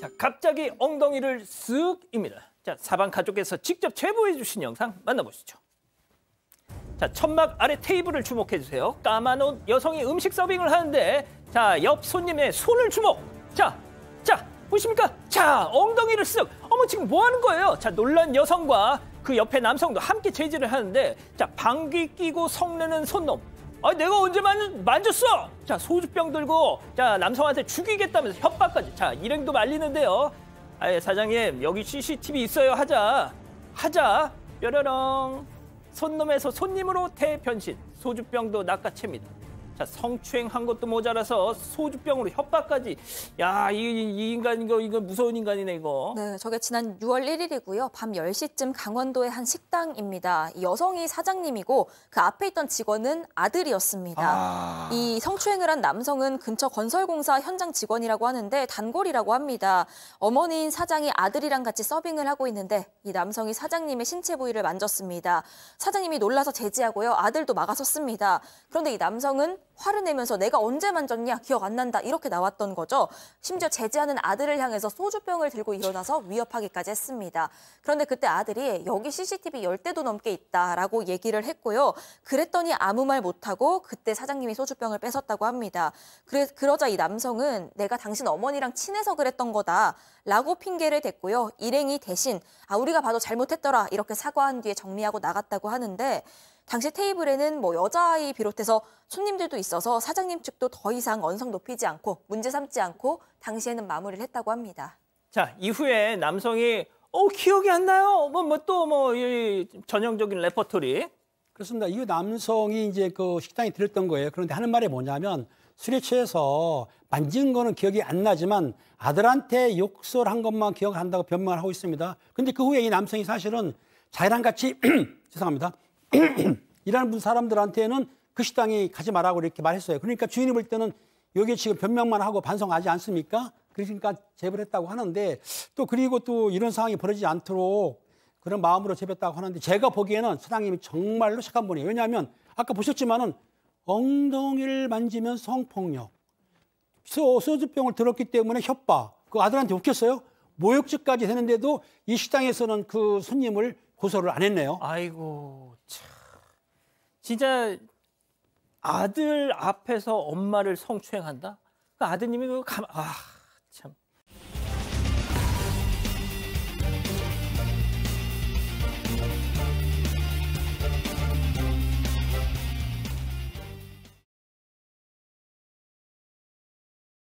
자, 갑자기 엉덩이를 쓱입니다. 자, 사방 가족께서 직접 제보해 주신 영상 만나보시죠. 자, 천막 아래 테이블을 주목해 주세요. 까만 옷 여성이 음식 서빙을 하는데 자, 옆 손님의 손을 주목. 자, 자, 보십니까? 자, 엉덩이를 쓱. 어머, 지금 뭐 하는 거예요? 자, 놀란 여성과 그 옆에 남성도 함께 제지를 하는데 자, 방귀 끼고 성내는 손놈. 아 내가 언제 만, 졌어자 소주병 들고 자 남성한테 죽이겠다면서 협박까지. 자 일행도 말리는데요. 아예 사장님 여기 CCTV 있어요 하자 하자 뾰로롱 손놈에서 손님으로 대변신 소주병도 낚아챕니다. 자, 성추행한 것도 모자라서 소주병으로 협박까지. 야, 이, 이 인간 이거 이거 무서운 인간이네 이거. 네, 저게 지난 6월 1일이고요. 밤 10시쯤 강원도의 한 식당입니다. 여성이 사장님이고 그 앞에 있던 직원은 아들이었습니다. 아... 이 성추행을 한 남성은 근처 건설공사 현장 직원이라고 하는데 단골이라고 합니다. 어머니인 사장이 아들이랑 같이 서빙을 하고 있는데 이 남성이 사장님의 신체 부위를 만졌습니다. 사장님이 놀라서 제지하고요. 아들도 막아섰습니다. 그런데 이 남성은 화를 내면서 내가 언제 만졌냐 기억 안 난다 이렇게 나왔던 거죠. 심지어 제지하는 아들을 향해서 소주병을 들고 일어나서 위협하기까지 했습니다. 그런데 그때 아들이 여기 CCTV 열대도 넘게 있다라고 얘기를 했고요. 그랬더니 아무 말 못하고 그때 사장님이 소주병을 뺏었다고 합니다. 그래, 그러자 이 남성은 내가 당신 어머니랑 친해서 그랬던 거다라고 핑계를 댔고요. 일행이 대신 아 우리가 봐도 잘못했더라 이렇게 사과한 뒤에 정리하고 나갔다고 하는데 당시 테이블에는 뭐 여자아이 비롯해서 손님들도 있어서 사장님 측도 더 이상 언성 높이지 않고 문제 삼지 않고 당시에는 마무리를 했다고 합니다. 자, 이후에 남성이 어 기억이 안 나요. 뭐 뭐 또뭐 뭐, 뭐, 뭐 전형적인 레퍼토리. 그렇습니다. 이 남성이 이제 그 식당에 들었던 거예요. 그런데 하는 말이 뭐냐면 술에 취해서 만진 거는 기억이 안 나지만 아들한테 욕설한 것만 기억한다고 변명을 하고 있습니다. 근데 그 후에 이 남성이 사실은 자기랑 같이 죄송합니다. 일하는 사람들한테는 그 식당에 가지 말라고 이렇게 말했어요. 그러니까 주인이 볼 때는 여기 지금 변명만 하고 반성하지 않습니까? 그러니까 제보를 했다고 하는데 또 그리고 또 이런 상황이 벌어지지 않도록 그런 마음으로 제보했다고 하는데 제가 보기에는 사장님이 정말로 착한 분이에요. 왜냐하면 아까 보셨지만은 엉덩이를 만지면 성폭력, 소주병을 들었기 때문에 협박, 그 아들한테 웃겼어요. 모욕죄까지 했는데도이 식당에서는 그 손님을 고소를 안 했네요. 아이고 참 진짜 아들 앞에서 엄마를 성추행한다. 그 아드님이 그 감... 아참